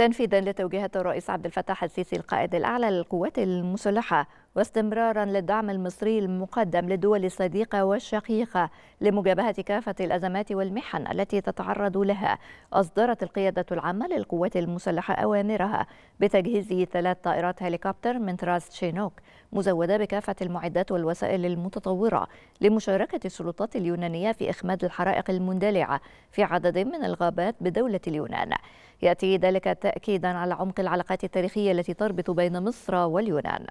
تنفيذا لتوجيهات الرئيس عبد الفتاح السيسي القائد الأعلى للقوات المسلحة واستمرارا للدعم المصري المقدم للدول الصديقة والشقيقة لمجابهة كافة الأزمات والمحن التي تتعرض لها أصدرت القيادة العامة للقوات المسلحة أوامرها بتجهيز ثلاث طائرات هليكوبتر من طراز شينوك مزودة بكافة المعدات والوسائل المتطورة لمشاركة السلطات اليونانية في إخماد الحرائق المندلعة في عدد من الغابات بدولة اليونان يأتي ذلك تأكيدا على عمق العلاقات التاريخية التي تربط بين مصر واليونان